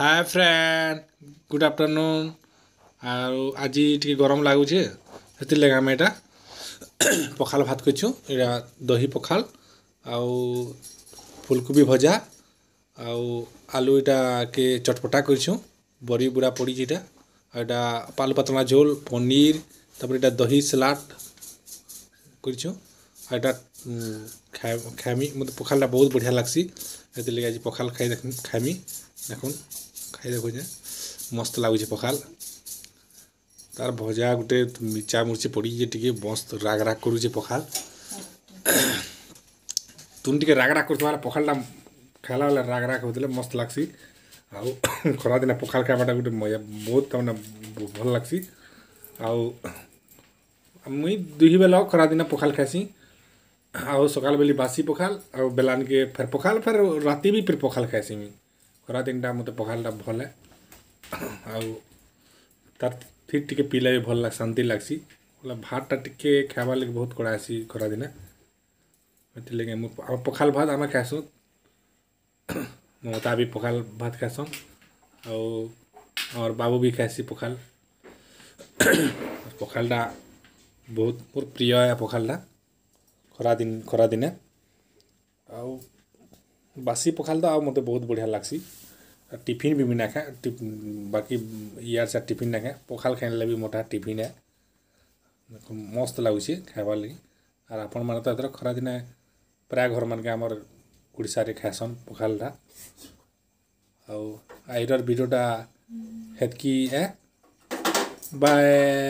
ହାଏ friend good afternoon ଆଉ ଆଜି ଟିକେ ଗରମ ଲାଗୁଛେ ସେଥିର୍ଲାଗି ଆମେ ଏଇଟା ପଖାଲ ଭାତ କରିଛୁ ଏଇଟା ଦହି ପଖାଲ ଆଉ ଫୁଲକୋବି ଭଜା ଆଉ ଆଲୁ ଇଟାକେ ଚଟପଟା କରିଛୁ ବରି ବୁରା ପଡ଼ିଛି ଏଇଟା ଆଉ ଏଇଟା ପାଲୁ ପାତଳା ଝୋଲ ପନିର ତାପରେ ଏଇଟା ଦହି ସାଲାଡ଼ କରିଛୁ ଆଉ ଏଇଟା ଖାଇ ଖାଏମି ମୋତେ ପଖାଲ୍ଟା ବହୁତ ବଢ଼ିଆ ଲାଗ୍ସି ସେଥିର୍ଲାଗି ଆଜି ପଖାଲ୍ ଖାଇ ଖାଏମି ଦେଖୁନ୍ ଖାଇ ଦେଖୁଛେଁ ମସ୍ତ ଲାଗୁଛେ ପଖାଲ୍ ତାର୍ ଭଜା ଗୁଟେ ମିର୍ଚା ମୁର୍ଚି ପଡ଼ିକି ଟିକେ ମସ୍ତ ରାଗ୍ ରାଗ୍ କରୁଛେ ପଖାଲ୍ ତୁନ୍ ଟିକେ ରାଗ୍ ରାଗ୍ କରୁଥିବା ବେଲେ ପଖାଲ୍ଟା ଖାଇଲା ବେଲେ ରାଗ୍ ରାଗ୍ ହେଉଥିଲେ ମସ୍ତ ଲାଗ୍ସି ଆଉ ଖରାଦିନେ ପଖାଲ୍ ଖାଇବାଟା ଗୁଟେ ମଜା ବହୁତ ତାମାନେ ଭଲ୍ ଲାଗ୍ସି ଆଉ ମୁଇଁ ଦୁହି ବେଲ ଖରାଦିନେ ପଖାଲ୍ ଖାଏସି ଆଉ ସକାଳ ବେଲି ବାସି ପଖାଲ ଆଉ ବେଲାନକେ ଫେର୍ ପଖାଲ ଫେର୍ ରାତି ବି ଫେର୍ ପଖାଲ ଖାଏସି ମୁଇଁ ଖରା ଦିନଟା ମୋତେ ପଖାଲଟା ଭଲ ହେ ଆଉ ତାର୍ ଥିର୍ ଟିକେ ପିଇଲେ ବି ଭଲ ଲାଗ ଶାନ୍ତି ଲାଗ୍ସି ବୋଲେ ଭାତଟା ଟିକେ ଖାଇବାର୍ ଲାଗି ବହୁତ କଡ଼ା ହେସି ଖରାଦିନେ ସେଥିର୍ଲାଗି ମୁଁ ଆଉ ପଖାଲ ଭାତ ଆମେ ଖାଏସୁଁ ମୋ ମତା ବି ପଖାଲ ଭାତ ଖାଏସନ୍ ଆଉ ଆମର ବାବୁ ବି ଖାଏସି ପଖାଲ ପଖାଲଟା ବହୁତ ମୋର ପ୍ରିୟ ଏ ପଖାଲଟା ଖରାଦିନ ଖରାଦିନେ ଆଉ ବାସି ପଖାଲ୍ ତ ଆଉ ମୋତେ ବହୁତ ବଢ଼ିଆ ଲାଗ୍ସି ଟିଫିନ୍ ବି ମୁଇଁ ନାଇଁ ଖାଏ ବାକି ଇଆଡ଼୍ ସିଆଡ଼୍ ଟିଫିନ୍ ନାଇଁ ଖାଏ ପଖାଲ୍ ଖାଇଲେ ବି ମୋଟା ଟିଫିନ୍ ମସ୍ତ ଲାଗୁଛି ଖାଇବାର୍ ଲାଗି ଆର୍ ଆପଣମାନେ ତ ଏଥର ଖରାଦିନେ ପ୍ରାୟ ଘରମାନକେ ଆମର୍ ଓଡ଼ିଶାରେ ଖାଏସନ୍ ପଖାଲ୍ଟା ଆଉ ଆଇରର୍ ଭିଡ଼ିଓଟା ହେତ୍କି ଏ ବାଏ